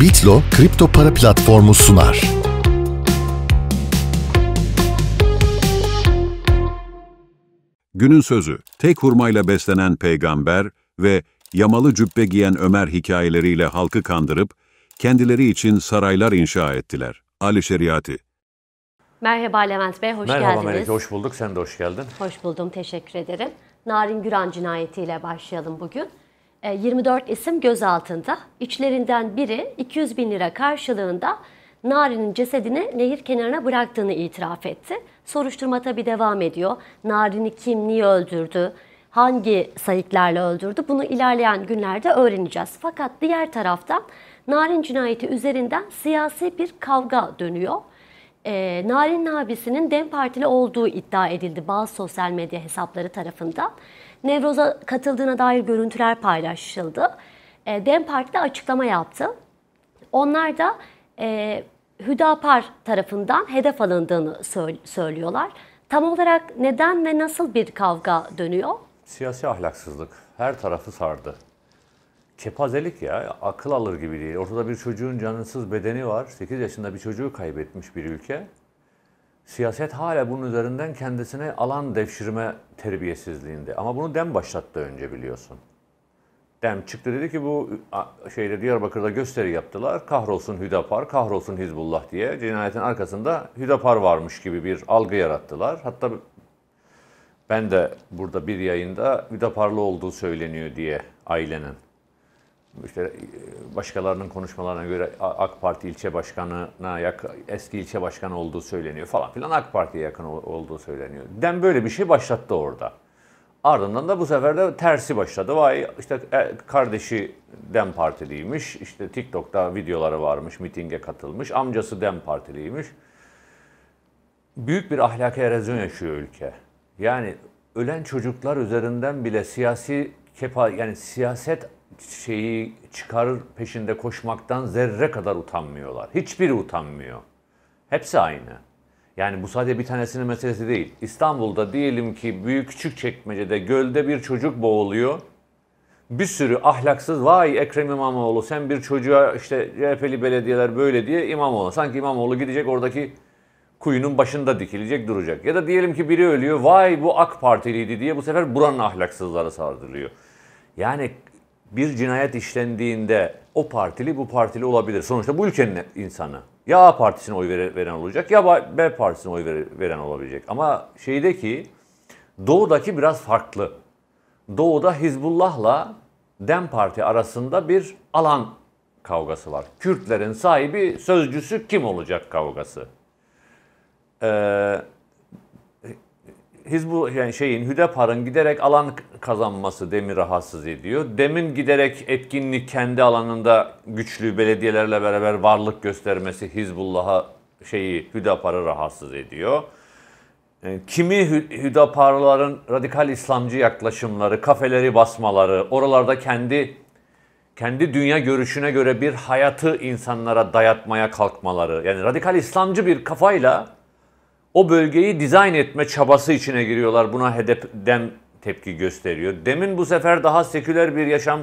Bitlo kripto para platformu sunar. Günün sözü, tek hurmayla beslenen peygamber ve yamalı cübbe giyen Ömer hikayeleriyle halkı kandırıp kendileri için saraylar inşa ettiler. Ali Şeriati. Merhaba Levent Bey, hoş Merhaba geldiniz. Merhaba Melek, hoş bulduk. Sen de hoş geldin. Hoş buldum, teşekkür ederim. Narin Güran cinayetiyle başlayalım bugün. 24 e, isim gözaltında. İçlerinden biri 200 bin lira karşılığında Nari'nin cesedini nehir kenarına bıraktığını itiraf etti. Soruşturma tabi devam ediyor. Nari'ni kim, niye öldürdü, hangi sayıklarla öldürdü bunu ilerleyen günlerde öğreneceğiz. Fakat diğer taraftan Narin cinayeti üzerinden siyasi bir kavga dönüyor. Ee, Narin abisinin Dem Partili olduğu iddia edildi bazı sosyal medya hesapları tarafından. Nevroz'a katıldığına dair görüntüler paylaşıldı. E, Dem Parti de açıklama yaptı. Onlar da e, Hüdapar tarafından hedef alındığını söylüyorlar. Tam olarak neden ve nasıl bir kavga dönüyor? Siyasi ahlaksızlık her tarafı sardı. Kepazelik ya, akıl alır gibi değil. Ortada bir çocuğun cansız bedeni var. 8 yaşında bir çocuğu kaybetmiş bir ülke. Siyaset hala bunun üzerinden kendisine alan devşirme terbiyesizliğinde. Ama bunu DEM başlattı önce biliyorsun. DEM çıktı dedi ki bu şeyde Diyarbakır'da gösteri yaptılar. Kahrolsun Hüdapar, kahrolsun Hizbullah diye cinayetin arkasında Hüdapar varmış gibi bir algı yarattılar. Hatta ben de burada bir yayında Hüdaparlı olduğu söyleniyor diye ailenin işte e, başkalarının konuşmalarına göre AK Parti ilçe başkanına yakın, eski ilçe başkanı olduğu söyleniyor falan filan AK Parti'ye yakın olduğu söyleniyor. Dem böyle bir şey başlattı orada. Ardından da bu sefer de tersi başladı. Vay işte e, kardeşi Dem Partiliymiş. İşte TikTok'ta videoları varmış, mitinge katılmış. Amcası Dem Partiliymiş. Büyük bir ahlaki erozyon yaşıyor ülke. Yani ölen çocuklar üzerinden bile siyasi kepa yani siyaset şeyi çıkar peşinde koşmaktan zerre kadar utanmıyorlar. Hiçbiri utanmıyor. Hepsi aynı. Yani bu sadece bir tanesinin meselesi değil. İstanbul'da diyelim ki büyük küçük çekmecede gölde bir çocuk boğuluyor. Bir sürü ahlaksız vay Ekrem İmamoğlu sen bir çocuğa işte CHP'li belediyeler böyle diye İmamoğlu. Sanki İmamoğlu gidecek oradaki kuyunun başında dikilecek duracak. Ya da diyelim ki biri ölüyor vay bu AK Partiliydi diye bu sefer buranın ahlaksızları sardırılıyor. Yani bir cinayet işlendiğinde o partili bu partili olabilir. Sonuçta bu ülkenin insanı. Ya A partisine oy veren olacak ya B partisine oy veren olabilecek. Ama şeydeki doğudaki biraz farklı. Doğuda Hizbullah'la Dem Parti arasında bir alan kavgası var. Kürtlerin sahibi sözcüsü kim olacak kavgası. Ee, Hizbu yani şeyin Hüdepar'ın giderek alan kazanması Dem'i rahatsız ediyor. Dem'in giderek etkinlik kendi alanında güçlü belediyelerle beraber varlık göstermesi Hizbullah'a şeyi Hüdapar'ı rahatsız ediyor. E, kimi Hüdaparların radikal İslamcı yaklaşımları, kafeleri basmaları, oralarda kendi kendi dünya görüşüne göre bir hayatı insanlara dayatmaya kalkmaları. Yani radikal İslamcı bir kafayla o bölgeyi dizayn etme çabası içine giriyorlar. Buna dem tepki gösteriyor. Demin bu sefer daha seküler bir yaşam,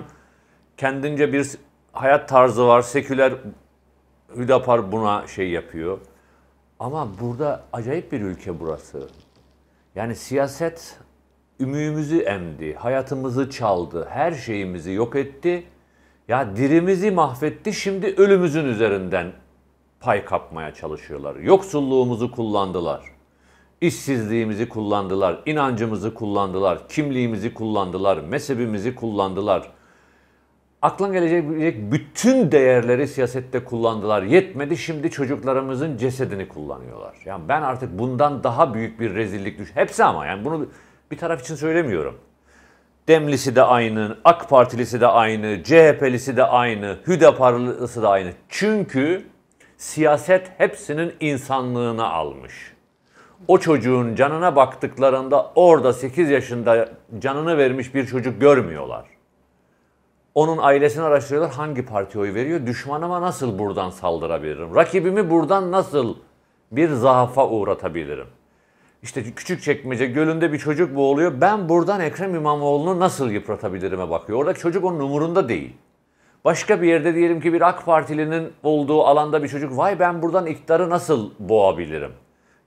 kendince bir hayat tarzı var. Seküler Hüdapar buna şey yapıyor. Ama burada acayip bir ülke burası. Yani siyaset ümüğümüzü emdi, hayatımızı çaldı, her şeyimizi yok etti. Ya dirimizi mahvetti, şimdi ölümüzün üzerinden pay kapmaya çalışıyorlar. Yoksulluğumuzu kullandılar. İşsizliğimizi kullandılar, inancımızı kullandılar, kimliğimizi kullandılar, mezhebimizi kullandılar. Aklın gelecek bütün değerleri siyasette kullandılar. Yetmedi şimdi çocuklarımızın cesedini kullanıyorlar. Yani ben artık bundan daha büyük bir rezillik düş. Hepsi ama yani bunu bir taraf için söylemiyorum. Demlisi de aynı, AK Partilisi de aynı, CHP'lisi de aynı, Hüdaparlısı da aynı. Çünkü Siyaset hepsinin insanlığını almış. O çocuğun canına baktıklarında orada 8 yaşında canını vermiş bir çocuk görmüyorlar. Onun ailesini araştırıyorlar hangi partiye oy veriyor, düşmanıma nasıl buradan saldırabilirim, rakibimi buradan nasıl bir zaafa uğratabilirim. İşte küçük çekmece gölünde bir çocuk boğuluyor. Ben buradan Ekrem İmamoğlu'nu nasıl yıpratabilirime bakıyor. Oradaki çocuk onun umurunda değil. Başka bir yerde diyelim ki bir AK Partilinin olduğu alanda bir çocuk vay ben buradan iktidarı nasıl boğabilirim?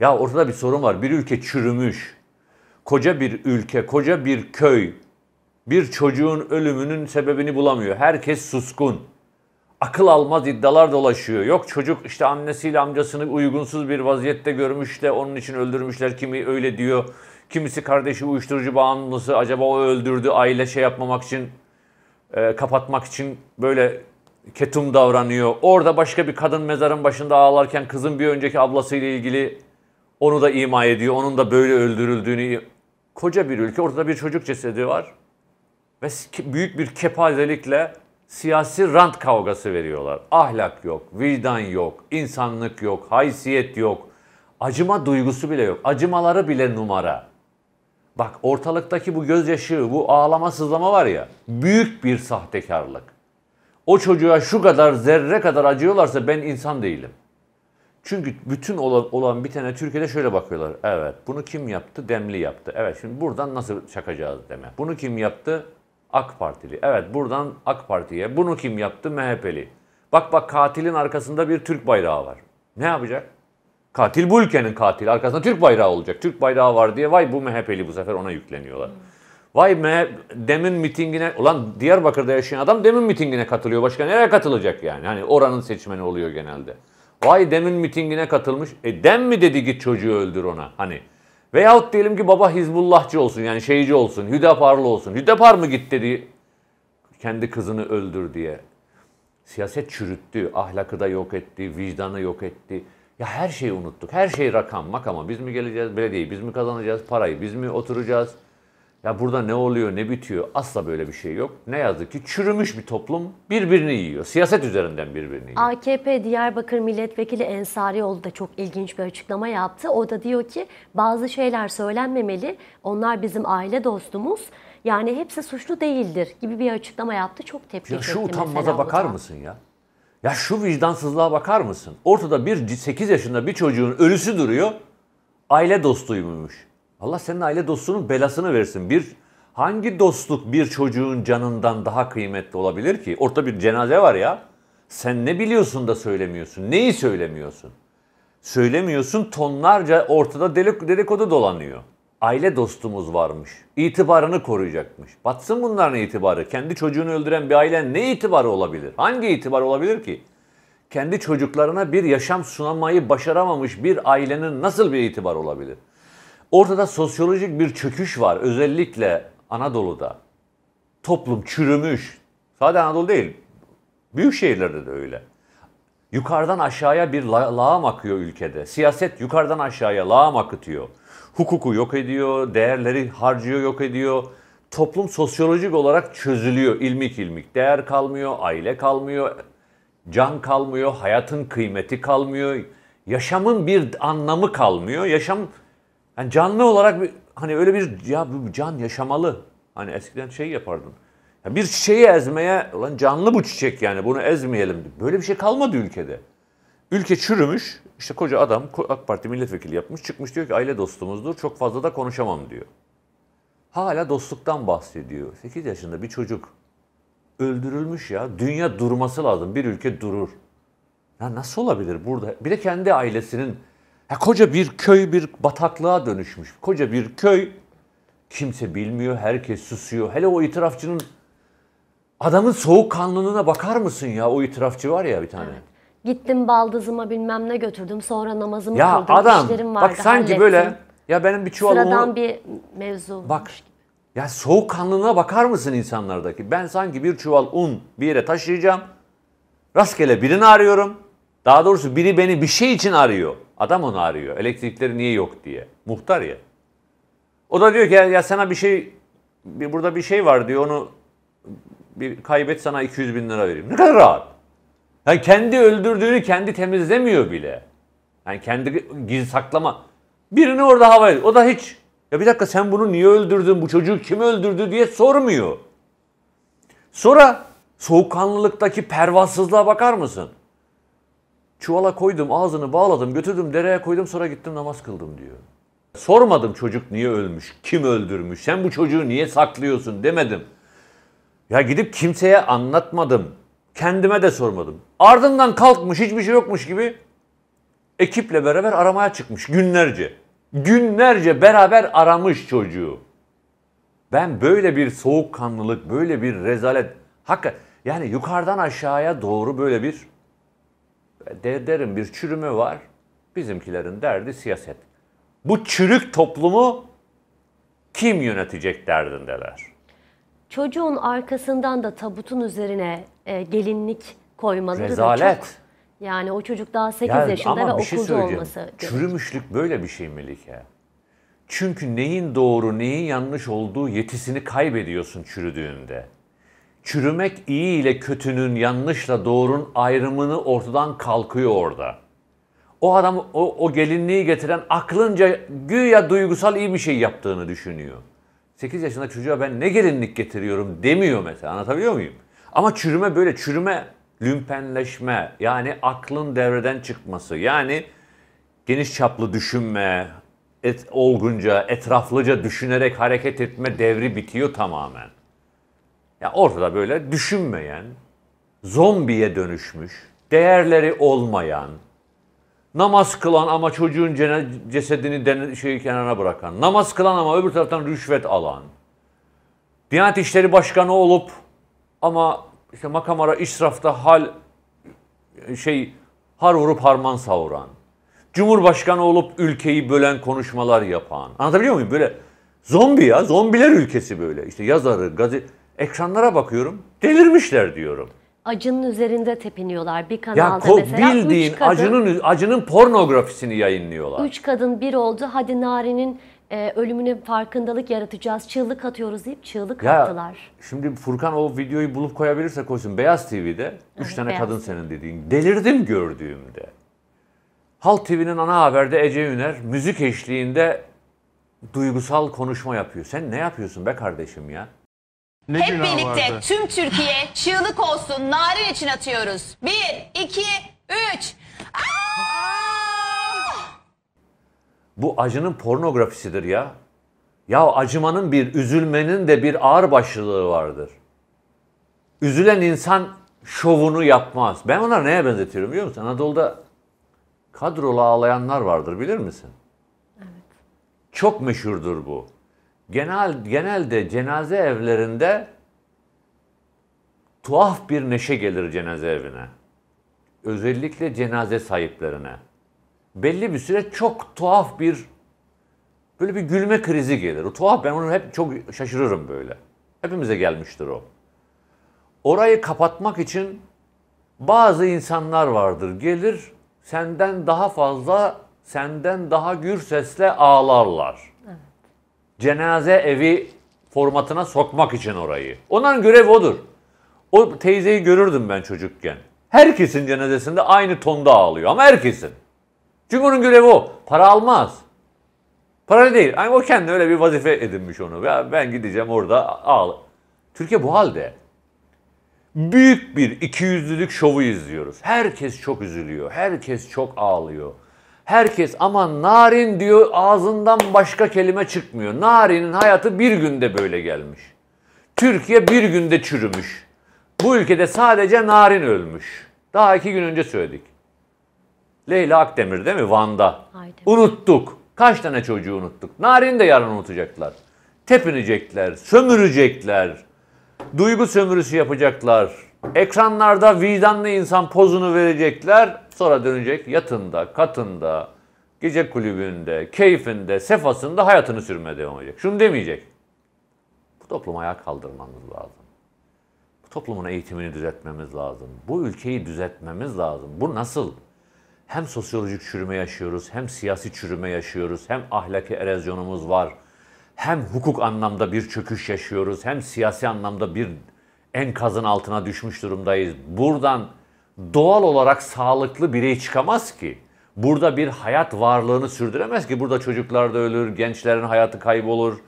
Ya ortada bir sorun var. Bir ülke çürümüş. Koca bir ülke, koca bir köy bir çocuğun ölümünün sebebini bulamıyor. Herkes suskun. Akıl almaz iddialar dolaşıyor. Yok çocuk işte annesiyle amcasını uygunsuz bir vaziyette görmüş de onun için öldürmüşler. Kimi öyle diyor. Kimisi kardeşi uyuşturucu bağımlısı acaba o öldürdü aile şey yapmamak için e, kapatmak için böyle ketum davranıyor. Orada başka bir kadın mezarın başında ağlarken kızın bir önceki ablasıyla ilgili onu da ima ediyor. Onun da böyle öldürüldüğünü koca bir ülke ortada bir çocuk cesedi var ve büyük bir kepazelikle siyasi rant kavgası veriyorlar. Ahlak yok, vicdan yok, insanlık yok, haysiyet yok. Acıma duygusu bile yok. Acımaları bile numara. Bak ortalıktaki bu gözyaşı, bu ağlama sızlama var ya büyük bir sahtekarlık. O çocuğa şu kadar zerre kadar acıyorlarsa ben insan değilim. Çünkü bütün olan, olan bir tane Türkiye'de şöyle bakıyorlar. Evet bunu kim yaptı? Demli yaptı. Evet şimdi buradan nasıl çakacağız deme. Bunu kim yaptı? AK Partili. Evet buradan AK Parti'ye. Bunu kim yaptı? MHP'li. Bak bak katilin arkasında bir Türk bayrağı var. Ne yapacak? Katil bu ülkenin katili. Arkasında Türk bayrağı olacak. Türk bayrağı var diye vay bu MHP'li bu sefer ona yükleniyorlar. Vay MHP, demin mitingine, ulan Diyarbakır'da yaşayan adam demin mitingine katılıyor. Başka nereye katılacak yani? Hani oranın seçmeni oluyor genelde. Vay demin mitingine katılmış. E dem mi dedi git çocuğu öldür ona hani. Veyahut diyelim ki baba Hizbullahçı olsun yani şeyci olsun, Hüdaparlı olsun. Hüdapar mı git dedi kendi kızını öldür diye. Siyaset çürüttü, ahlakı da yok etti, vicdanı yok etti. Ya her şeyi unuttuk. Her şey rakam makama. Biz mi geleceğiz belediyeyi, biz mi kazanacağız parayı, biz mi oturacağız? Ya burada ne oluyor, ne bitiyor? Asla böyle bir şey yok. Ne yazık ki çürümüş bir toplum birbirini yiyor. Siyaset üzerinden birbirini yiyor. AKP Diyarbakır Milletvekili Ensarioğlu da çok ilginç bir açıklama yaptı. O da diyor ki bazı şeyler söylenmemeli. Onlar bizim aile dostumuz. Yani hepsi suçlu değildir gibi bir açıklama yaptı. Çok tepki ya çekti. Şu utanmaza bakar mısın ya? Ya şu vicdansızlığa bakar mısın? Ortada bir 8 yaşında bir çocuğun ölüsü duruyor. Aile dostuymuş. Allah senin aile dostunun belasını versin. Bir hangi dostluk bir çocuğun canından daha kıymetli olabilir ki? Ortada bir cenaze var ya. Sen ne biliyorsun da söylemiyorsun? Neyi söylemiyorsun? Söylemiyorsun tonlarca ortada delik, delikodu dolanıyor aile dostumuz varmış. İtibarını koruyacakmış. Batsın bunların itibarı. Kendi çocuğunu öldüren bir ailen ne itibarı olabilir? Hangi itibar olabilir ki? Kendi çocuklarına bir yaşam sunamayı başaramamış bir ailenin nasıl bir itibar olabilir? Ortada sosyolojik bir çöküş var özellikle Anadolu'da. Toplum çürümüş. Sadece Anadolu değil. Büyük şehirlerde de öyle. Yukarıdan aşağıya bir la lağım akıyor ülkede. Siyaset yukarıdan aşağıya lağım akıtıyor hukuku yok ediyor, değerleri harcıyor, yok ediyor. Toplum sosyolojik olarak çözülüyor ilmik ilmik. Değer kalmıyor, aile kalmıyor, can kalmıyor, hayatın kıymeti kalmıyor. Yaşamın bir anlamı kalmıyor. Yaşam yani canlı olarak bir, hani öyle bir ya bu can yaşamalı. Hani eskiden şey yapardın. Ya bir çiçeği ezmeye, ulan canlı bu çiçek yani bunu ezmeyelim. Böyle bir şey kalmadı ülkede. Ülke çürümüş. İşte koca adam AK Parti milletvekili yapmış. Çıkmış diyor ki aile dostumuzdur. Çok fazla da konuşamam diyor. Hala dostluktan bahsediyor. 8 yaşında bir çocuk öldürülmüş ya. Dünya durması lazım. Bir ülke durur. Ya nasıl olabilir burada? Bir de kendi ailesinin ya koca bir köy bir bataklığa dönüşmüş. Koca bir köy kimse bilmiyor, herkes susuyor. Hele o itirafçının adamın soğuk soğukkanlılığına bakar mısın ya? O itirafçı var ya bir tane. Evet. Gittim baldızıma bilmem ne götürdüm. Sonra namazımı ya kıldım. Adam, işlerim vardı. Bak sanki hallettim. böyle ya benim bir çuval Sıradan bir mevzu. Bak ya soğukkanlılığına bakar mısın insanlardaki? Ben sanki bir çuval un bir yere taşıyacağım. Rastgele birini arıyorum. Daha doğrusu biri beni bir şey için arıyor. Adam onu arıyor. Elektrikleri niye yok diye. Muhtar ya. O da diyor ki ya, ya sana bir şey bir, burada bir şey var diyor onu bir kaybet sana 200 bin lira vereyim. Ne kadar rahat. Yani kendi öldürdüğünü kendi temizlemiyor bile. Yani kendi gizli saklama. Birini orada havaya o da hiç ya bir dakika sen bunu niye öldürdün bu çocuğu kim öldürdü diye sormuyor. Sonra soğukkanlılıktaki pervasızlığa bakar mısın? Çuvala koydum, ağzını bağladım, götürdüm dereye koydum, sonra gittim namaz kıldım diyor. Sormadım çocuk niye ölmüş, kim öldürmüş, sen bu çocuğu niye saklıyorsun demedim. Ya gidip kimseye anlatmadım. Kendime de sormadım. Ardından kalkmış hiçbir şey yokmuş gibi ekiple beraber aramaya çıkmış günlerce. Günlerce beraber aramış çocuğu. Ben böyle bir soğukkanlılık, böyle bir rezalet, hakikaten yani yukarıdan aşağıya doğru böyle bir de derin bir çürüme var. Bizimkilerin derdi siyaset. Bu çürük toplumu kim yönetecek derdindeler çocuğun arkasından da tabutun üzerine e, gelinlik koymaları da çok. Rezalet. Yani o çocuk daha 8 Yani yaşında ve ama şey okulda olması. Çürümüşlük böyle bir şey Melike. Çünkü neyin doğru neyin yanlış olduğu yetisini kaybediyorsun çürüdüğünde. Çürümek iyi ile kötünün yanlışla doğrunun ayrımını ortadan kalkıyor orada. O adam o, o gelinliği getiren aklınca güya duygusal iyi bir şey yaptığını düşünüyor. 8 yaşında çocuğa ben ne gelinlik getiriyorum demiyor mesela anlatabiliyor muyum? Ama çürüme böyle çürüme lümpenleşme yani aklın devreden çıkması yani geniş çaplı düşünme, et, olgunca, etraflıca düşünerek hareket etme devri bitiyor tamamen. Ya ortada böyle düşünmeyen, zombiye dönüşmüş, değerleri olmayan, Namaz kılan ama çocuğun cesedini den şeyi kenara bırakan. Namaz kılan ama öbür taraftan rüşvet alan. Diyanet İşleri Başkanı olup ama işte makamara ara israfta hal şey har vurup harman savuran. Cumhurbaşkanı olup ülkeyi bölen konuşmalar yapan. Anlatabiliyor muyum? Böyle zombi ya. Zombiler ülkesi böyle. İşte yazarı, gazete ekranlara bakıyorum. Delirmişler diyorum acının üzerinde tepiniyorlar bir kanalda ya, ko- mesela. Bildiğin kadın, acının acının pornografisini yayınlıyorlar. Üç kadın bir oldu hadi Nari'nin e, ölümüne farkındalık yaratacağız çığlık atıyoruz deyip çığlık ya, attılar. Şimdi Furkan o videoyu bulup koyabilirse koysun Beyaz TV'de. Evet, üç tane Beyaz. kadın senin dediğin delirdim gördüğümde. Halk TV'nin ana haberde Ece Üner müzik eşliğinde duygusal konuşma yapıyor. Sen ne yapıyorsun be kardeşim ya? Ne Hep birlikte vardı? tüm Türkiye çığlık olsun narin için atıyoruz. Bir, iki, üç. Bu acının pornografisidir ya. Ya acımanın bir, üzülmenin de bir ağır başlılığı vardır. Üzülen insan şovunu yapmaz. Ben onları neye benzetiyorum biliyor musun? Anadolu'da kadrolu ağlayanlar vardır bilir misin? Evet. Çok meşhurdur bu genel genelde cenaze evlerinde tuhaf bir neşe gelir cenaze evine. Özellikle cenaze sahiplerine. Belli bir süre çok tuhaf bir böyle bir gülme krizi gelir. O tuhaf ben onu hep çok şaşırırım böyle. Hepimize gelmiştir o. Orayı kapatmak için bazı insanlar vardır. Gelir senden daha fazla, senden daha gür sesle ağlarlar cenaze evi formatına sokmak için orayı. Onların görev odur. O teyzeyi görürdüm ben çocukken. Herkesin cenazesinde aynı tonda ağlıyor ama herkesin. Çünkü onun görevi o. Para almaz. Para değil. Yani o kendi öyle bir vazife edinmiş onu. Ya ben gideceğim orada ağla. Türkiye bu halde. Büyük bir ikiyüzlülük şovu izliyoruz. Herkes çok üzülüyor. Herkes çok ağlıyor. Herkes aman narin diyor ağzından başka kelime çıkmıyor. Narin'in hayatı bir günde böyle gelmiş. Türkiye bir günde çürümüş. Bu ülkede sadece narin ölmüş. Daha iki gün önce söyledik. Leyla Akdemir değil mi Van'da? Haydi. Unuttuk. Kaç tane çocuğu unuttuk. Narin de yarın unutacaklar. Tepinecekler, sömürecekler. Duygu sömürüsü yapacaklar. Ekranlarda vicdanlı insan pozunu verecekler. Sonra dönecek yatında, katında, gece kulübünde, keyfinde, sefasında hayatını sürmeye devam edecek. Şunu demeyecek. Bu toplumu ayağa kaldırmamız lazım. Bu toplumun eğitimini düzeltmemiz lazım. Bu ülkeyi düzeltmemiz lazım. Bu nasıl? Hem sosyolojik çürüme yaşıyoruz, hem siyasi çürüme yaşıyoruz, hem ahlaki erozyonumuz var. Hem hukuk anlamda bir çöküş yaşıyoruz, hem siyasi anlamda bir enkazın altına düşmüş durumdayız. Buradan doğal olarak sağlıklı birey çıkamaz ki. Burada bir hayat varlığını sürdüremez ki. Burada çocuklar da ölür, gençlerin hayatı kaybolur.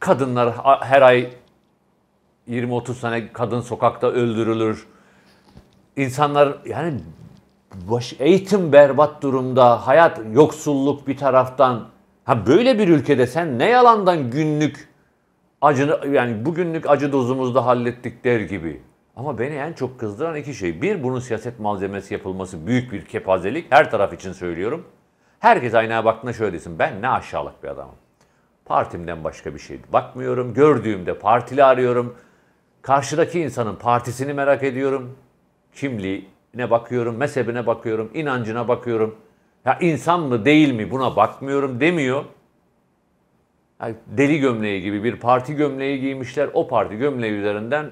Kadınlar her ay 20-30 tane kadın sokakta öldürülür. İnsanlar yani baş, eğitim berbat durumda, hayat yoksulluk bir taraftan. Ha böyle bir ülkede sen ne yalandan günlük acını yani bugünlük acı dozumuzda hallettik der gibi. Ama beni en çok kızdıran iki şey. Bir, bunun siyaset malzemesi yapılması büyük bir kepazelik. Her taraf için söylüyorum. Herkes aynaya baktığında şöyle desin. Ben ne aşağılık bir adamım. Partimden başka bir şey bakmıyorum. Gördüğümde partili arıyorum. Karşıdaki insanın partisini merak ediyorum. Kimliğine bakıyorum, mezhebine bakıyorum, inancına bakıyorum. Ya insan mı değil mi buna bakmıyorum demiyor deli gömleği gibi bir parti gömleği giymişler. O parti gömleği üzerinden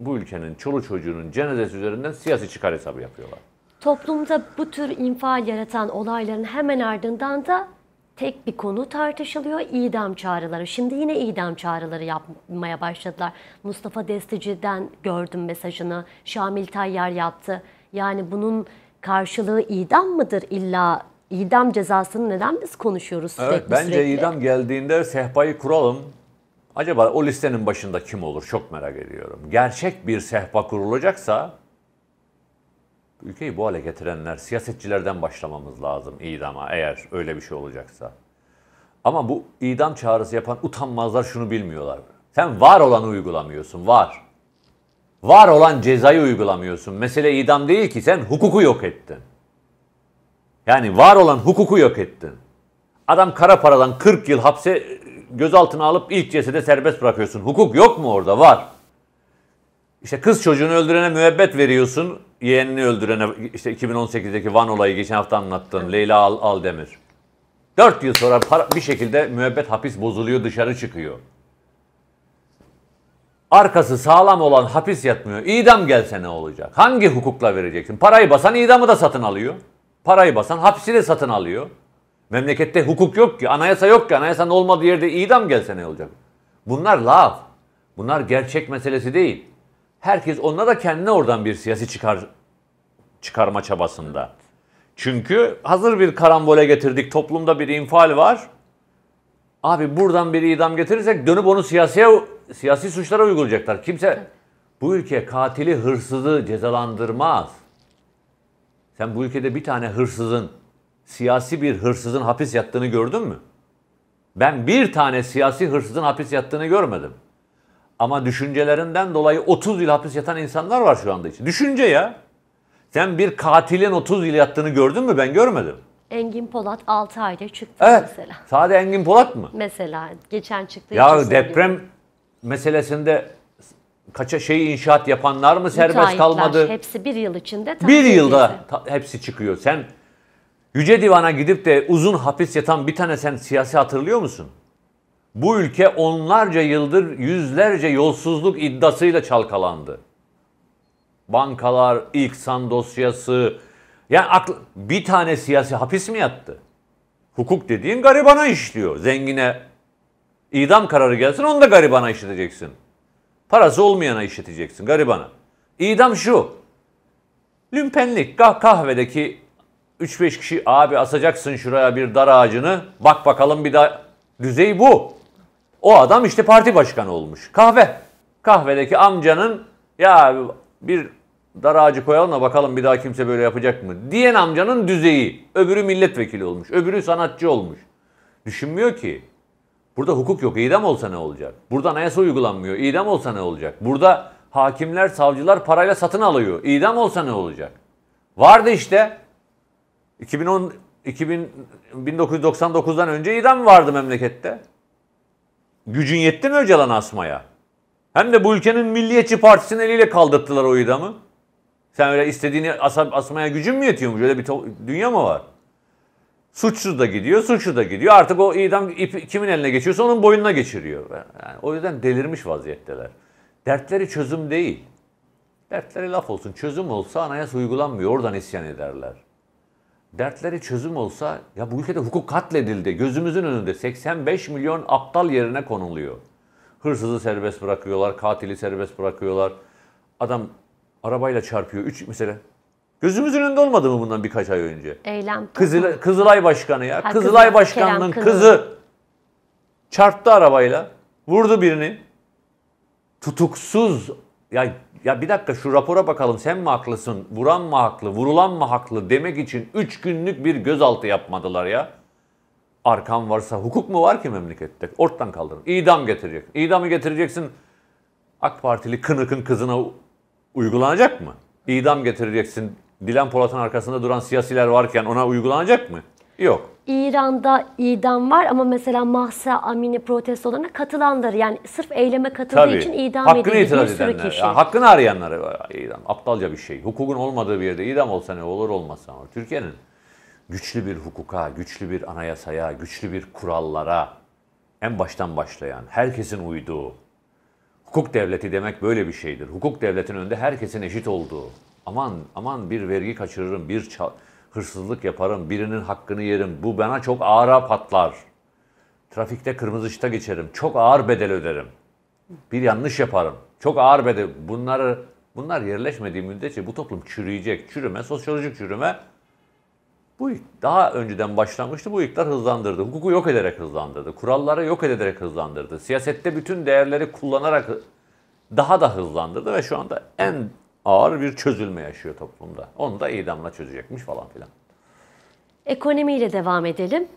bu ülkenin çolu çocuğunun cenazesi üzerinden siyasi çıkar hesabı yapıyorlar. Toplumda bu tür infial yaratan olayların hemen ardından da tek bir konu tartışılıyor. idam çağrıları. Şimdi yine idam çağrıları yapmaya başladılar. Mustafa Destici'den gördüm mesajını. Şamil Tayyar yaptı. Yani bunun karşılığı idam mıdır illa idam cezasını neden biz konuşuyoruz sürekli evet, bence sürekli? idam geldiğinde sehpayı kuralım. Acaba o listenin başında kim olur? Çok merak ediyorum. Gerçek bir sehpa kurulacaksa ülkeyi bu hale getirenler, siyasetçilerden başlamamız lazım idama eğer öyle bir şey olacaksa. Ama bu idam çağrısı yapan utanmazlar şunu bilmiyorlar. Sen var olanı uygulamıyorsun, var. Var olan cezayı uygulamıyorsun. Mesele idam değil ki sen hukuku yok ettin. Yani var olan hukuku yok ettin. Adam kara paradan 40 yıl hapse gözaltına alıp ilk cesede serbest bırakıyorsun. Hukuk yok mu orada? Var. İşte kız çocuğunu öldürene müebbet veriyorsun. Yeğenini öldürene işte 2018'deki Van olayı geçen hafta anlattın. Leyla Al Aldemir. 4 yıl sonra para, bir şekilde müebbet hapis bozuluyor dışarı çıkıyor. Arkası sağlam olan hapis yatmıyor. İdam gelse ne olacak? Hangi hukukla vereceksin? Parayı basan idamı da satın alıyor. Parayı basan hapsi de satın alıyor. Memlekette hukuk yok ki, anayasa yok ki. Anayasanın olmadığı yerde idam gelse ne olacak? Bunlar laf. Bunlar gerçek meselesi değil. Herkes onunla da kendine oradan bir siyasi çıkar çıkarma çabasında. Çünkü hazır bir karambole getirdik. Toplumda bir infial var. Abi buradan bir idam getirirsek dönüp onu siyasiye siyasi suçlara uygulayacaklar. Kimse bu ülke katili hırsızı cezalandırmaz. Sen bu ülkede bir tane hırsızın, siyasi bir hırsızın hapis yattığını gördün mü? Ben bir tane siyasi hırsızın hapis yattığını görmedim. Ama düşüncelerinden dolayı 30 yıl hapis yatan insanlar var şu anda için. Düşünce ya. Sen bir katilin 30 yıl yattığını gördün mü? Ben görmedim. Engin Polat 6 ayda çıktı evet. mesela. Sadece Engin Polat mı? Mesela geçen çıktı. Ya deprem söylüyorum. meselesinde kaça şey inşaat yapanlar mı serbest kalmadı? Hepsi bir yıl içinde. Bir yılda ta, hepsi çıkıyor. Sen Yüce Divan'a gidip de uzun hapis yatan bir tane sen siyasi hatırlıyor musun? Bu ülke onlarca yıldır yüzlerce yolsuzluk iddiasıyla çalkalandı. Bankalar, İksan dosyası. Yani akl- bir tane siyasi hapis mi yattı? Hukuk dediğin garibana işliyor. Zengine idam kararı gelsin onu da garibana işleteceksin. Parası olmayana işleteceksin, garibana. İdam şu. Lümpenlik, kahvedeki 3-5 kişi abi asacaksın şuraya bir dar ağacını. Bak bakalım bir daha düzey bu. O adam işte parti başkanı olmuş. Kahve. Kahvedeki amcanın ya bir dar ağacı koyalım da bakalım bir daha kimse böyle yapacak mı? Diyen amcanın düzeyi. Öbürü milletvekili olmuş. Öbürü sanatçı olmuş. Düşünmüyor ki Burada hukuk yok. İdam olsa ne olacak? Burada anayasa uygulanmıyor. İdam olsa ne olacak? Burada hakimler, savcılar parayla satın alıyor. İdam olsa ne olacak? Vardı işte. 2010 2000, 1999'dan önce idam vardı memlekette. Gücün yetti mi Öcalan asmaya? Hem de bu ülkenin Milliyetçi Partisi'nin eliyle kaldırttılar o idamı. Sen öyle istediğini asmaya gücün mü yetiyormuş? Öyle bir dünya mı var? Suçsuz da gidiyor, suçlu da gidiyor. Artık o idam ipi kimin eline geçiyorsa onun boynuna geçiriyor. Yani o yüzden delirmiş vaziyetteler. Dertleri çözüm değil. Dertleri laf olsun. Çözüm olsa anayasa uygulanmıyor. Oradan isyan ederler. Dertleri çözüm olsa ya bu ülkede hukuk katledildi. Gözümüzün önünde 85 milyon aptal yerine konuluyor. Hırsızı serbest bırakıyorlar, katili serbest bırakıyorlar. Adam arabayla çarpıyor. Üç mesela Gözümüzün önünde olmadı mı bundan birkaç ay önce? Eylem. Kızıl, Kızılay Başkanı ya. Ha, Kızılay Başkanı'nın kızı çarptı arabayla. Vurdu birini. Tutuksuz. Ya, ya bir dakika şu rapora bakalım sen mi haklısın? Vuran mı haklı? Vurulan mı haklı? Demek için 3 günlük bir gözaltı yapmadılar ya. Arkan varsa hukuk mu var ki memlekette? Ortadan kaldırın. İdam getirecek. İdamı getireceksin. AK Partili kınıkın kızına uygulanacak mı? İdam getireceksin Dilan Polat'ın arkasında duran siyasiler varken ona uygulanacak mı? Yok. İran'da idam var ama mesela Mahsa Amini protestolarına katılanları yani sırf eyleme katıldığı Tabii. için idam hakkını edildi bir sürü edenler. kişi. Yani hakkını arayanlara idam. Aptalca bir şey. Hukukun olmadığı bir yerde idam olsa ne olur olmasa ne olur. Türkiye'nin güçlü bir hukuka, güçlü bir anayasaya, güçlü bir kurallara en baştan başlayan, herkesin uyduğu, hukuk devleti demek böyle bir şeydir. Hukuk devletin önünde herkesin eşit olduğu, Aman aman bir vergi kaçırırım, bir hırsızlık yaparım, birinin hakkını yerim. Bu bana çok ağır patlar. Trafikte kırmızı ışıkta geçerim. Çok ağır bedel öderim. Bir yanlış yaparım. Çok ağır bedel. Bunları bunlar yerleşmediği müddetçe bu toplum çürüyecek. Çürüme, sosyolojik çürüme bu daha önceden başlamıştı Bu iktidar hızlandırdı. Hukuku yok ederek hızlandırdı. Kuralları yok ederek hızlandırdı. Siyasette bütün değerleri kullanarak daha da hızlandırdı ve şu anda en ağır bir çözülme yaşıyor toplumda. Onu da idamla çözecekmiş falan filan. Ekonomiyle devam edelim.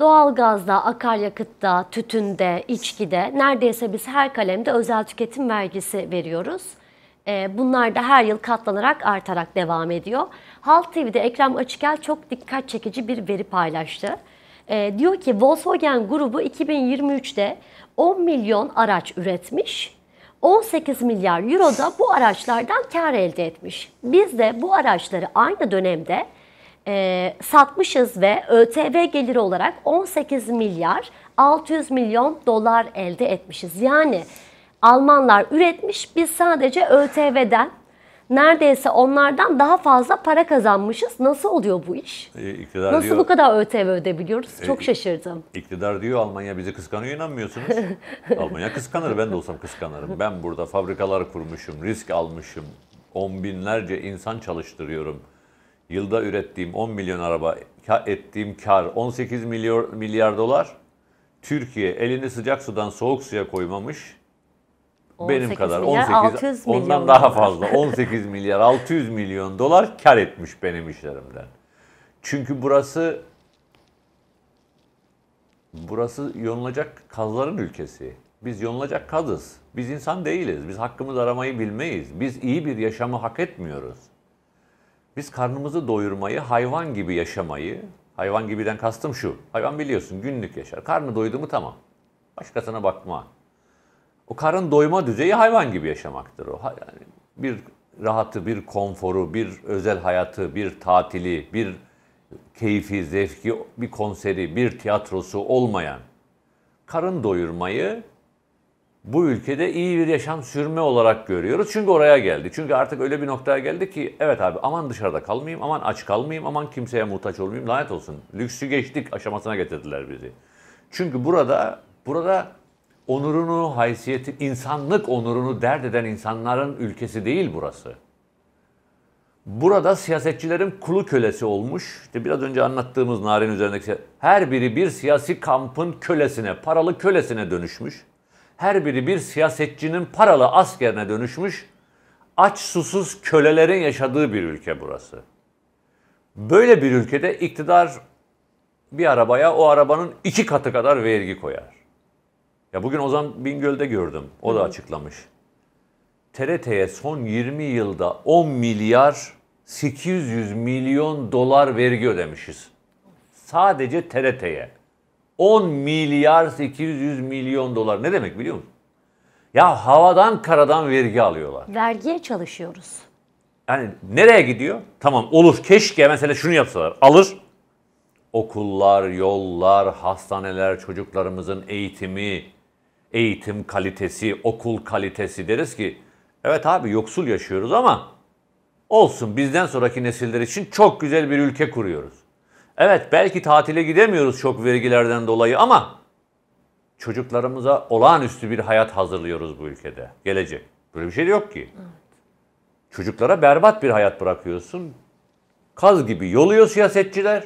Doğalgazda, akaryakıtta, tütünde, içkide neredeyse biz her kalemde özel tüketim vergisi veriyoruz. Ee, bunlar da her yıl katlanarak artarak devam ediyor. Halk TV'de Ekrem Açıkel çok dikkat çekici bir veri paylaştı. Ee, diyor ki Volkswagen grubu 2023'te 10 milyon araç üretmiş 18 milyar euro da bu araçlardan kar elde etmiş. Biz de bu araçları aynı dönemde e, satmışız ve ÖTV geliri olarak 18 milyar 600 milyon dolar elde etmişiz. Yani Almanlar üretmiş, biz sadece ÖTV'den neredeyse onlardan daha fazla para kazanmışız. Nasıl oluyor bu iş? E, Nasıl diyor, bu kadar ÖTV ödebiliyoruz? E, Çok şaşırdım. İktidar diyor Almanya bizi kıskanıyor inanmıyorsunuz. Almanya kıskanır ben de olsam kıskanırım. Ben burada fabrikalar kurmuşum, risk almışım. On binlerce insan çalıştırıyorum. Yılda ürettiğim 10 milyon araba, ettiğim kar 18 milyar, milyar dolar. Türkiye elini sıcak sudan soğuk suya koymamış benim kadar 18 600 ondan daha fazla 18 milyar 600 milyon dolar kar etmiş benim işlerimden. Çünkü burası burası yonulacak kazların ülkesi. Biz yonulacak kazız. Biz insan değiliz. Biz hakkımızı aramayı bilmeyiz. Biz iyi bir yaşamı hak etmiyoruz. Biz karnımızı doyurmayı, hayvan gibi yaşamayı, hayvan gibiden kastım şu. Hayvan biliyorsun günlük yaşar. Karnı doydu mu tamam. Başkasına bakma. O karın doyma düzeyi hayvan gibi yaşamaktır. O yani bir rahatı, bir konforu, bir özel hayatı, bir tatili, bir keyfi, zevki, bir konseri, bir tiyatrosu olmayan karın doyurmayı bu ülkede iyi bir yaşam sürme olarak görüyoruz. Çünkü oraya geldi. Çünkü artık öyle bir noktaya geldi ki evet abi aman dışarıda kalmayayım, aman aç kalmayayım, aman kimseye muhtaç olmayayım lanet olsun. Lüksü geçtik aşamasına getirdiler bizi. Çünkü burada burada onurunu, haysiyetin, insanlık onurunu dert eden insanların ülkesi değil burası. Burada siyasetçilerin kulu kölesi olmuş. İşte biraz önce anlattığımız narin üzerindeki her biri bir siyasi kampın kölesine, paralı kölesine dönüşmüş. Her biri bir siyasetçinin paralı askerine dönüşmüş. Aç susuz kölelerin yaşadığı bir ülke burası. Böyle bir ülkede iktidar bir arabaya o arabanın iki katı kadar vergi koyar. Ya bugün Ozan Bingöl'de gördüm. O da açıklamış. TRT'ye son 20 yılda 10 milyar 800 milyon dolar vergi ödemişiz. Sadece TRT'ye. 10 milyar 800 milyon dolar. Ne demek biliyor musun? Ya havadan karadan vergi alıyorlar. Vergiye çalışıyoruz. Yani nereye gidiyor? Tamam olur. Keşke mesela şunu yapsalar. Alır. Okullar, yollar, hastaneler, çocuklarımızın eğitimi, eğitim kalitesi, okul kalitesi deriz ki evet abi yoksul yaşıyoruz ama olsun bizden sonraki nesiller için çok güzel bir ülke kuruyoruz. Evet belki tatile gidemiyoruz çok vergilerden dolayı ama çocuklarımıza olağanüstü bir hayat hazırlıyoruz bu ülkede. Gelecek. Böyle bir şey de yok ki. Çocuklara berbat bir hayat bırakıyorsun. Kaz gibi yoluyor siyasetçiler.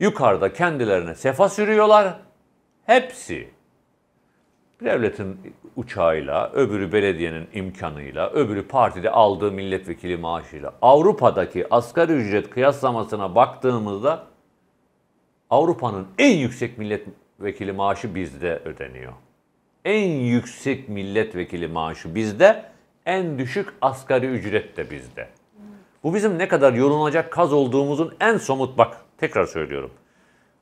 Yukarıda kendilerine sefa sürüyorlar. Hepsi devletin uçağıyla, öbürü belediyenin imkanıyla, öbürü partide aldığı milletvekili maaşıyla. Avrupa'daki asgari ücret kıyaslamasına baktığımızda Avrupa'nın en yüksek milletvekili maaşı bizde ödeniyor. En yüksek milletvekili maaşı bizde, en düşük asgari ücret de bizde. Bu bizim ne kadar yorulacak kaz olduğumuzun en somut bak tekrar söylüyorum.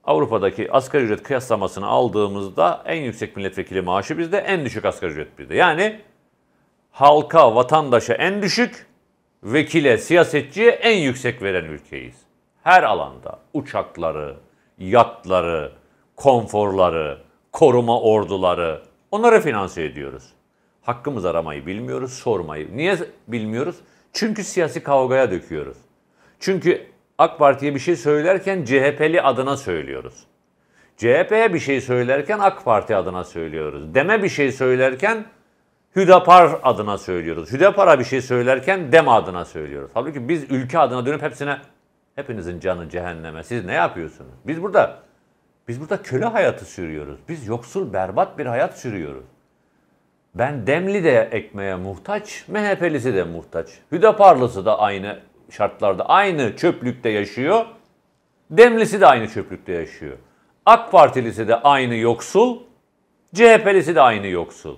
Avrupa'daki asgari ücret kıyaslamasını aldığımızda en yüksek milletvekili maaşı bizde, en düşük asgari ücret bizde. Yani halka, vatandaşa en düşük, vekile, siyasetçiye en yüksek veren ülkeyiz. Her alanda uçakları, yatları, konforları, koruma orduları onları finanse ediyoruz. Hakkımız aramayı bilmiyoruz, sormayı. Niye bilmiyoruz? Çünkü siyasi kavgaya döküyoruz. Çünkü AK Parti'ye bir şey söylerken CHP'li adına söylüyoruz. CHP'ye bir şey söylerken AK Parti adına söylüyoruz. Deme bir şey söylerken Hüdapar adına söylüyoruz. Hüdapar'a bir şey söylerken Dem adına söylüyoruz. Halbuki biz ülke adına dönüp hepsine hepinizin canı cehenneme. Siz ne yapıyorsunuz? Biz burada biz burada köle hayatı sürüyoruz. Biz yoksul berbat bir hayat sürüyoruz. Ben Demli de ekmeğe muhtaç, MHP'lisi de muhtaç. Hüdaparlısı da aynı şartlarda aynı çöplükte yaşıyor. Demlisi de aynı çöplükte yaşıyor. AK Partilisi de aynı yoksul, CHP'lisi de aynı yoksul.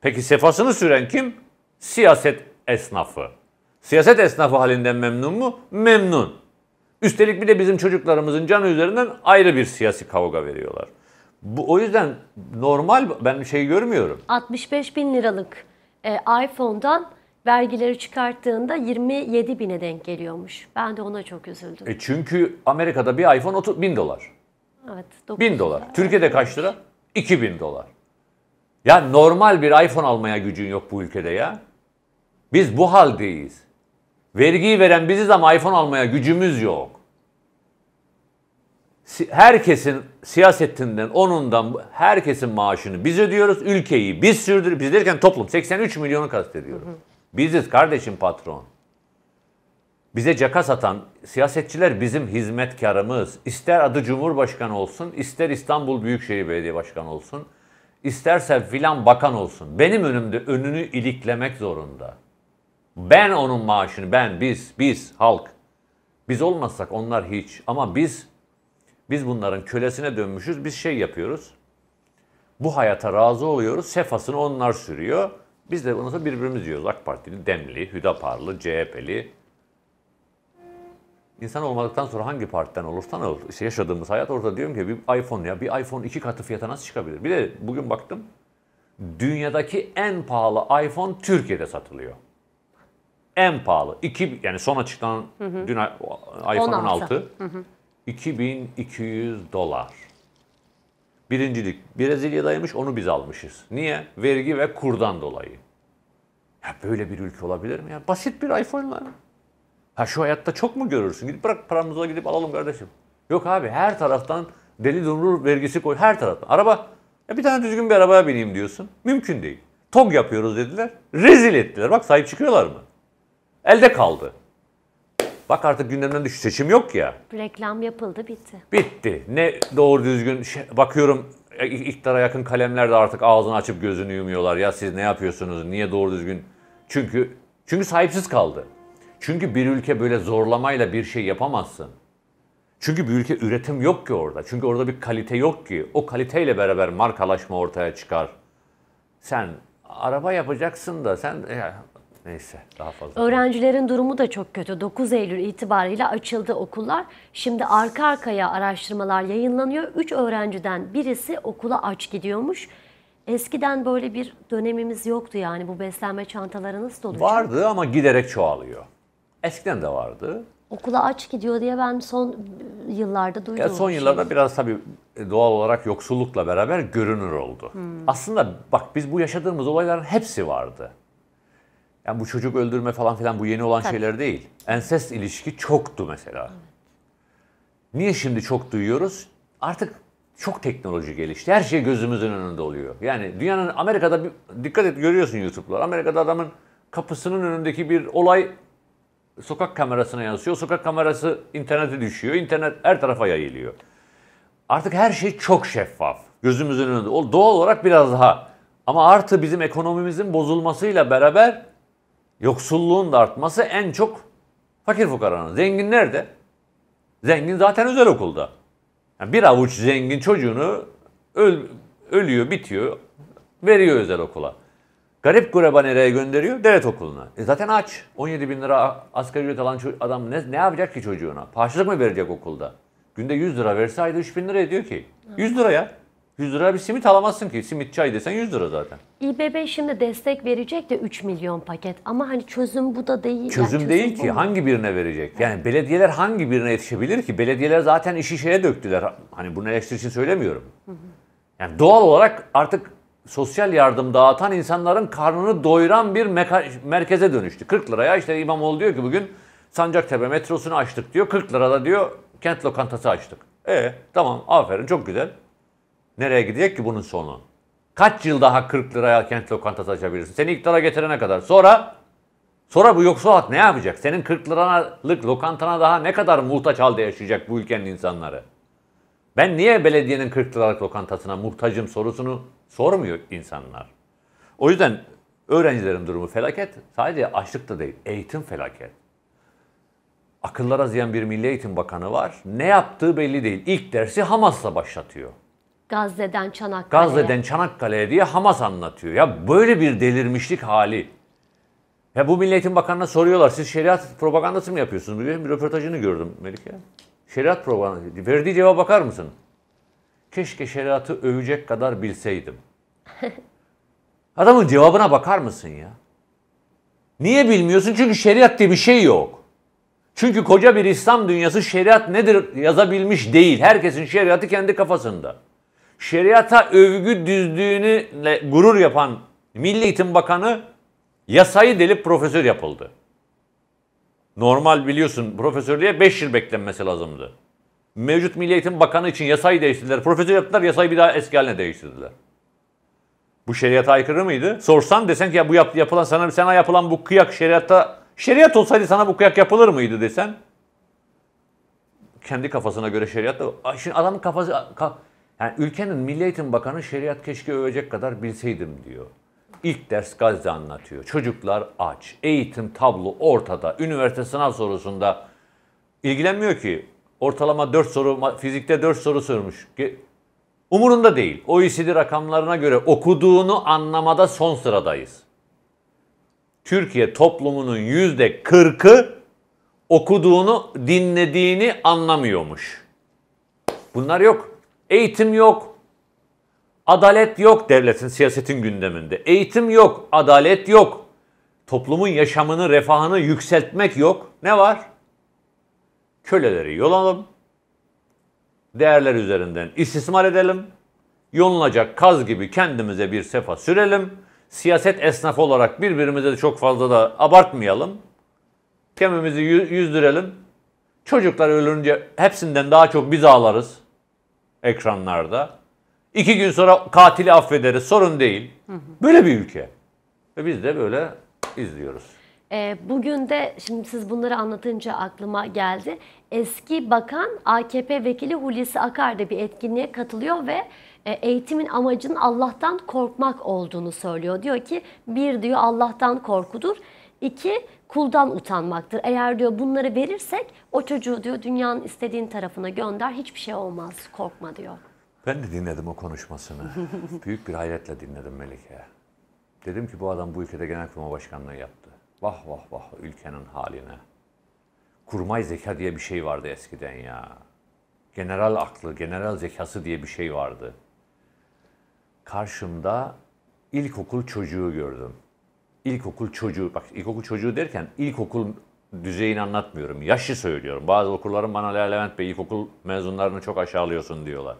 Peki sefasını süren kim? Siyaset esnafı. Siyaset esnafı halinden memnun mu? Memnun. Üstelik bir de bizim çocuklarımızın canı üzerinden ayrı bir siyasi kavga veriyorlar. Bu, o yüzden normal ben bir şey görmüyorum. 65 bin liralık e, iPhone'dan vergileri çıkarttığında 27 bine denk geliyormuş. Ben de ona çok üzüldüm. E çünkü Amerika'da bir iPhone 30, bin dolar. Evet. 9 1000 dolar. dolar. Türkiye'de kaç lira? 2000 dolar. Ya normal bir iPhone almaya gücün yok bu ülkede ya. Biz bu haldeyiz. Vergiyi veren biziz ama iPhone almaya gücümüz yok. Herkesin siyasetinden, onundan herkesin maaşını biz ödüyoruz. Ülkeyi biz sürdürüyoruz. biz derken toplum 83 milyonu kastediyorum. Hı hı. Biziz kardeşim patron. Bize caka satan siyasetçiler bizim hizmetkarımız. İster adı Cumhurbaşkanı olsun, ister İstanbul Büyükşehir Belediye Başkanı olsun, isterse filan bakan olsun. Benim önümde önünü iliklemek zorunda. Ben onun maaşını, ben, biz, biz, halk. Biz olmazsak onlar hiç. Ama biz, biz bunların kölesine dönmüşüz, biz şey yapıyoruz. Bu hayata razı oluyoruz, sefasını onlar sürüyor.'' Biz de ondan sonra birbirimiz diyoruz. AK Partili, Demli, Hüdaparlı, CHP'li. İnsan olmadıktan sonra hangi partiden olursan ol. İşte yaşadığımız hayat orada diyorum ki bir iPhone ya bir iPhone iki katı fiyata nasıl çıkabilir? Bir de bugün baktım dünyadaki en pahalı iPhone Türkiye'de satılıyor. En pahalı. İki, yani son açıklanan hı hı. dün iPhone'un 6. Hı hı. 2200 dolar. Birincilik Brezilya'daymış onu biz almışız. Niye? Vergi ve kurdan dolayı. Ya böyle bir ülke olabilir mi? Ya basit bir iphone iPhone'la. Ha şu hayatta çok mu görürsün? Gidip bırak paramızla gidip alalım kardeşim. Yok abi her taraftan deli dumrul vergisi koy. Her taraftan. Araba. Ya bir tane düzgün bir arabaya bineyim diyorsun. Mümkün değil. TOG yapıyoruz dediler. Rezil ettiler. Bak sahip çıkıyorlar mı? Elde kaldı. Bak artık gündemden düştü. Seçim yok ya. Reklam yapıldı bitti. Bitti. Ne doğru düzgün şey, bakıyorum e, iktidara yakın kalemler de artık ağzını açıp gözünü yumuyorlar. Ya siz ne yapıyorsunuz? Niye doğru düzgün? Çünkü çünkü sahipsiz kaldı. Çünkü bir ülke böyle zorlamayla bir şey yapamazsın. Çünkü bir ülke üretim yok ki orada. Çünkü orada bir kalite yok ki. O kaliteyle beraber markalaşma ortaya çıkar. Sen araba yapacaksın da sen Neyse daha fazla. Öğrencilerin durumu da çok kötü. 9 Eylül itibariyle açıldı okullar. Şimdi arka arkaya araştırmalar yayınlanıyor. 3 öğrenciden birisi okula aç gidiyormuş. Eskiden böyle bir dönemimiz yoktu yani bu beslenme çantaları nasıl dolu Vardı ama giderek çoğalıyor. Eskiden de vardı. Okula aç gidiyor diye ben son yıllarda duydum. Ya son yıllarda şey. biraz tabii doğal olarak yoksullukla beraber görünür oldu. Hmm. Aslında bak biz bu yaşadığımız olayların hepsi vardı. Yani bu çocuk öldürme falan filan bu yeni olan Tabii. şeyler değil. Ensest ilişki çoktu mesela. Niye şimdi çok duyuyoruz? Artık çok teknoloji gelişti. Her şey gözümüzün önünde oluyor. Yani dünyanın Amerika'da bir, dikkat et görüyorsun YouTube'lar. Amerika'da adamın kapısının önündeki bir olay sokak kamerasına yansıyor. Sokak kamerası internete düşüyor. İnternet her tarafa yayılıyor. Artık her şey çok şeffaf. Gözümüzün önünde. O doğal olarak biraz daha. Ama artı bizim ekonomimizin bozulmasıyla beraber Yoksulluğun da artması en çok fakir fukaranın. Zengin nerede? Zengin zaten özel okulda. Yani bir avuç zengin çocuğunu öl, ölüyor, bitiyor, veriyor özel okula. Garip gureba nereye gönderiyor? Devlet okuluna. E zaten aç. 17 bin lira asgari ücret alan adam ne, ne yapacak ki çocuğuna? Parçalık mı verecek okulda? Günde 100 lira verse ayda 3 bin lira ediyor ki. 100 lira ya. 100 lira bir simit alamazsın ki. Simit çay desen 100 lira zaten. İBB şimdi destek verecek de 3 milyon paket ama hani çözüm bu da değil. Çözüm, yani çözüm değil ki. Mu? Hangi birine verecek? Yani belediyeler hangi birine yetişebilir ki? Belediyeler zaten işi şeye döktüler. Hani bunu eleştiri söylemiyorum. Yani doğal olarak artık sosyal yardım dağıtan insanların karnını doyuran bir merkeze dönüştü. 40 liraya işte İmamoğlu diyor ki bugün Sancaktepe metrosunu açtık diyor. 40 lirada diyor kent lokantası açtık. E tamam aferin çok güzel. Nereye gidecek ki bunun sonu? Kaç yıl daha 40 liraya kent lokantası açabilirsin? Seni iktidara getirene kadar. Sonra sonra bu yoksul halk ne yapacak? Senin 40 liralık lokantana daha ne kadar muhtaç halde yaşayacak bu ülkenin insanları? Ben niye belediyenin 40 liralık lokantasına muhtacım sorusunu sormuyor insanlar. O yüzden öğrencilerin durumu felaket. Sadece açlık da değil, eğitim felaket. Akıllara ziyan bir Milli Eğitim Bakanı var. Ne yaptığı belli değil. İlk dersi Hamas'la başlatıyor. Gazze'den Çanakkale'ye. Gazze'den Çanakkale'ye diye Hamas anlatıyor. Ya böyle bir delirmişlik hali. Ya bu milletin bakanına soruyorlar siz şeriat propagandası mı yapıyorsunuz? Bir, bir röportajını gördüm Melike. Şeriat propagandası. Verdiği cevaba bakar mısın? Keşke şeriatı övecek kadar bilseydim. Adamın cevabına bakar mısın ya? Niye bilmiyorsun? Çünkü şeriat diye bir şey yok. Çünkü koca bir İslam dünyası şeriat nedir yazabilmiş değil. Herkesin şeriatı kendi kafasında şeriata övgü düzdüğünü gurur yapan Milli Eğitim Bakanı yasayı delip profesör yapıldı. Normal biliyorsun profesörlüğe 5 yıl beklenmesi lazımdı. Mevcut Milli Eğitim Bakanı için yasayı değiştirdiler. Profesör yaptılar, yasayı bir daha eski haline değiştirdiler. Bu şeriata aykırı mıydı? Sorsan desen ki ya bu yap, yapılan sana sana yapılan bu kıyak şeriatta şeriat olsaydı sana bu kıyak yapılır mıydı desen kendi kafasına göre şeriat da şimdi adamın kafası ka, yani ülkenin Milli Eğitim Bakanı şeriat keşke övecek kadar bilseydim diyor. İlk ders Gazze anlatıyor. Çocuklar aç. Eğitim tablo ortada. Üniversite sınav sorusunda ilgilenmiyor ki. Ortalama 4 soru, fizikte 4 soru sormuş. Umurunda değil. OECD rakamlarına göre okuduğunu anlamada son sıradayız. Türkiye toplumunun yüzde kırkı okuduğunu, dinlediğini anlamıyormuş. Bunlar yok. Eğitim yok. Adalet yok devletin, siyasetin gündeminde. Eğitim yok, adalet yok. Toplumun yaşamını, refahını yükseltmek yok. Ne var? Köleleri yol Değerler üzerinden istismar edelim. Yolunacak kaz gibi kendimize bir sefa sürelim. Siyaset esnafı olarak birbirimize de çok fazla da abartmayalım. Kemimizi yüzdürelim. Çocuklar ölünce hepsinden daha çok biz ağlarız ekranlarda. İki gün sonra katili affederiz sorun değil. Böyle bir ülke. Ve biz de böyle izliyoruz. E, bugün de şimdi siz bunları anlatınca aklıma geldi. Eski bakan AKP vekili Hulusi Akar da bir etkinliğe katılıyor ve e, eğitimin amacının Allah'tan korkmak olduğunu söylüyor. Diyor ki bir diyor Allah'tan korkudur. İki, kuldan utanmaktır. Eğer diyor bunları verirsek o çocuğu diyor dünyanın istediğin tarafına gönder hiçbir şey olmaz korkma diyor. Ben de dinledim o konuşmasını. Büyük bir hayretle dinledim Melike. Dedim ki bu adam bu ülkede genelkurmay başkanlığı yaptı. Vah vah vah ülkenin haline. Kurmay zeka diye bir şey vardı eskiden ya. General aklı, general zekası diye bir şey vardı. Karşımda ilkokul çocuğu gördüm ilkokul çocuğu, bak ilkokul çocuğu derken ilkokul düzeyini anlatmıyorum. Yaşı söylüyorum. Bazı okulların bana Levent Bey ilkokul mezunlarını çok aşağılıyorsun diyorlar.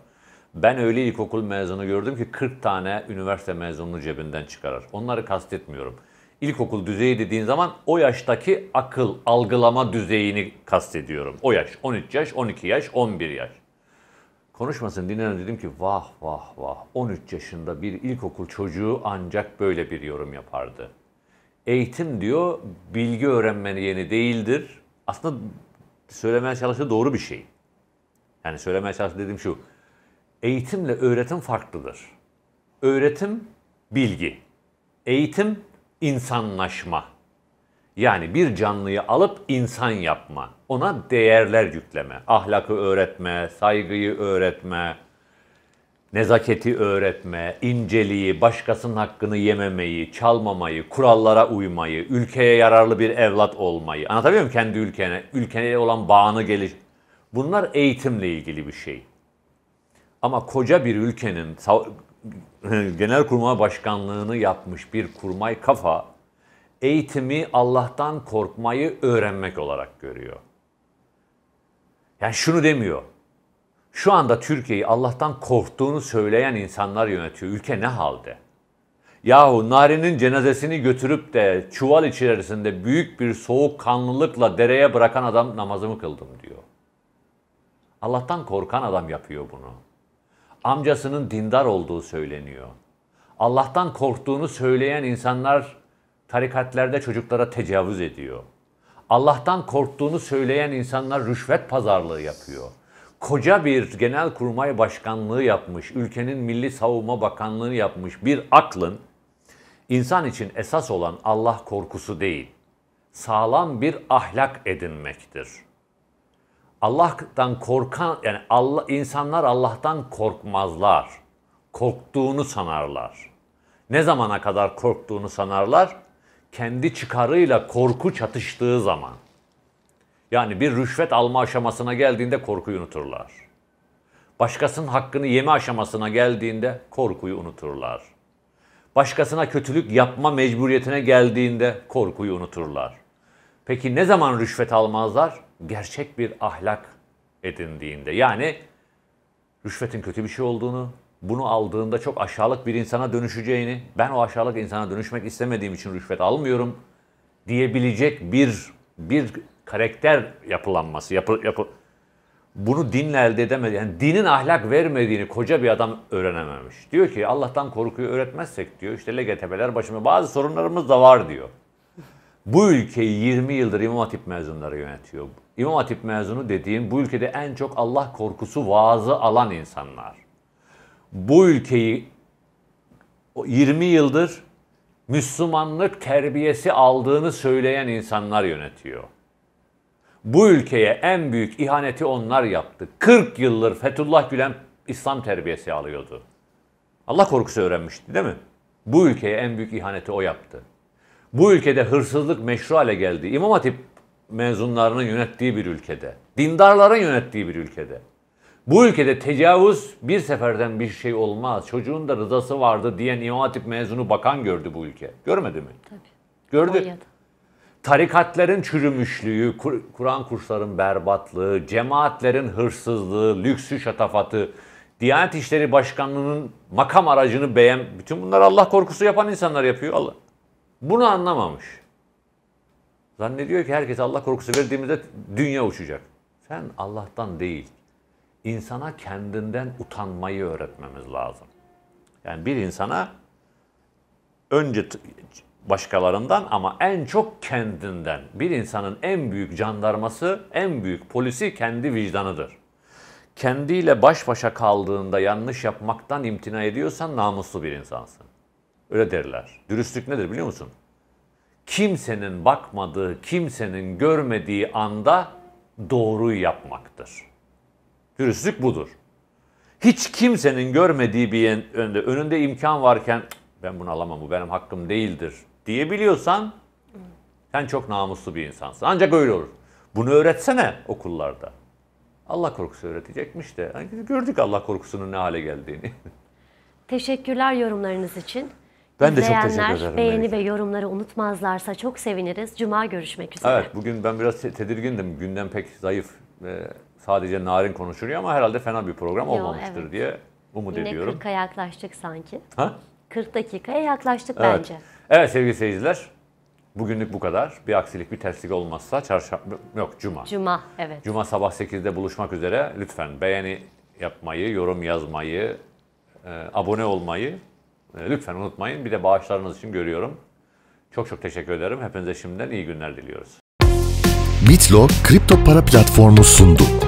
Ben öyle ilkokul mezunu gördüm ki 40 tane üniversite mezununu cebinden çıkarır. Onları kastetmiyorum. İlkokul düzeyi dediğin zaman o yaştaki akıl, algılama düzeyini kastediyorum. O yaş, 13 yaş, 12 yaş, 11 yaş. Konuşmasın dinlerim dedim ki vah vah vah 13 yaşında bir ilkokul çocuğu ancak böyle bir yorum yapardı eğitim diyor bilgi öğrenmenin yeni değildir. Aslında söylemeye çalıştığı doğru bir şey. Yani söylemeye çalıştığı dediğim şu. Eğitimle öğretim farklıdır. Öğretim bilgi. Eğitim insanlaşma. Yani bir canlıyı alıp insan yapma. Ona değerler yükleme. Ahlakı öğretme, saygıyı öğretme, nezaketi öğretme, inceliği, başkasının hakkını yememeyi, çalmamayı, kurallara uymayı, ülkeye yararlı bir evlat olmayı. Anlatabiliyor muyum kendi ülkene? Ülkeye olan bağını geliş. Bunlar eğitimle ilgili bir şey. Ama koca bir ülkenin genel kurmay başkanlığını yapmış bir kurmay kafa eğitimi Allah'tan korkmayı öğrenmek olarak görüyor. Yani şunu demiyor. Şu anda Türkiye'yi Allah'tan korktuğunu söyleyen insanlar yönetiyor. Ülke ne halde? Yahu Nari'nin cenazesini götürüp de çuval içerisinde büyük bir soğuk kanlılıkla dereye bırakan adam namazımı kıldım diyor. Allah'tan korkan adam yapıyor bunu. Amcasının dindar olduğu söyleniyor. Allah'tan korktuğunu söyleyen insanlar tarikatlerde çocuklara tecavüz ediyor. Allah'tan korktuğunu söyleyen insanlar rüşvet pazarlığı yapıyor koca bir genel kurmay başkanlığı yapmış, ülkenin Milli Savunma Bakanlığını yapmış bir aklın insan için esas olan Allah korkusu değil, sağlam bir ahlak edinmektir. Allah'tan korkan yani Allah insanlar Allah'tan korkmazlar. Korktuğunu sanarlar. Ne zamana kadar korktuğunu sanarlar? Kendi çıkarıyla korku çatıştığı zaman. Yani bir rüşvet alma aşamasına geldiğinde korkuyu unuturlar. Başkasının hakkını yeme aşamasına geldiğinde korkuyu unuturlar. Başkasına kötülük yapma mecburiyetine geldiğinde korkuyu unuturlar. Peki ne zaman rüşvet almazlar? Gerçek bir ahlak edindiğinde. Yani rüşvetin kötü bir şey olduğunu, bunu aldığında çok aşağılık bir insana dönüşeceğini, ben o aşağılık insana dönüşmek istemediğim için rüşvet almıyorum diyebilecek bir bir karakter yapılanması, yapı, yapı, bunu dinle elde edemedi. Yani dinin ahlak vermediğini koca bir adam öğrenememiş. Diyor ki Allah'tan korkuyu öğretmezsek diyor işte LGTB'ler başıma bazı sorunlarımız da var diyor. Bu ülkeyi 20 yıldır İmam Hatip mezunları yönetiyor. İmam Hatip mezunu dediğin bu ülkede en çok Allah korkusu vaazı alan insanlar. Bu ülkeyi 20 yıldır Müslümanlık terbiyesi aldığını söyleyen insanlar yönetiyor. Bu ülkeye en büyük ihaneti onlar yaptı. 40 yıldır Fethullah Gülen İslam terbiyesi alıyordu. Allah korkusu öğrenmişti değil mi? Bu ülkeye en büyük ihaneti o yaptı. Bu ülkede hırsızlık meşru hale geldi. İmam Hatip mezunlarının yönettiği bir ülkede. Dindarların yönettiği bir ülkede. Bu ülkede tecavüz bir seferden bir şey olmaz. Çocuğun da rızası vardı diyen İmam Hatip mezunu bakan gördü bu ülke. Görmedi mi? Tabii. Gördü. Konya'da tarikatların çürümüşlüğü, Kur'an kurslarının berbatlığı, cemaatlerin hırsızlığı, lüksü şatafatı, Diyanet İşleri Başkanlığı'nın makam aracını beğen, bütün bunlar Allah korkusu yapan insanlar yapıyor Allah. Bunu anlamamış. Zannediyor ki herkes Allah korkusu verdiğimizde dünya uçacak. Sen Allah'tan değil, insana kendinden utanmayı öğretmemiz lazım. Yani bir insana önce başkalarından ama en çok kendinden. Bir insanın en büyük jandarması, en büyük polisi kendi vicdanıdır. Kendiyle baş başa kaldığında yanlış yapmaktan imtina ediyorsan namuslu bir insansın. Öyle derler. Dürüstlük nedir biliyor musun? Kimsenin bakmadığı, kimsenin görmediği anda doğruyu yapmaktır. Dürüstlük budur. Hiç kimsenin görmediği bir önünde, önünde imkan varken ben bunu alamam bu benim hakkım değildir diyebiliyorsan sen çok namuslu bir insansın. Ancak öyle olur. Bunu öğretsene okullarda. Allah korkusu öğretecekmiş de. Yani gördük Allah korkusunun ne hale geldiğini. Teşekkürler yorumlarınız için. Ben de çok teşekkür ederim. beğeni ve yorumları unutmazlarsa çok seviniriz. Cuma görüşmek üzere. Evet bugün ben biraz tedirgindim. Gündem pek zayıf. Ee, sadece narin konuşuyor ama herhalde fena bir program Yo, evet. diye umut Yine ediyorum. Yine 40'a yaklaştık sanki. Ha? 40 dakikaya yaklaştık evet. bence. Evet sevgili seyirciler. Bugünlük bu kadar. Bir aksilik, bir terslik olmazsa çarşamba yok cuma. Cuma evet. Cuma sabah 8'de buluşmak üzere. Lütfen beğeni yapmayı, yorum yazmayı, e, abone olmayı e, lütfen unutmayın. Bir de bağışlarınız için görüyorum. Çok çok teşekkür ederim. Hepinize şimdiden iyi günler diliyoruz. Bitlo kripto para platformu sundu.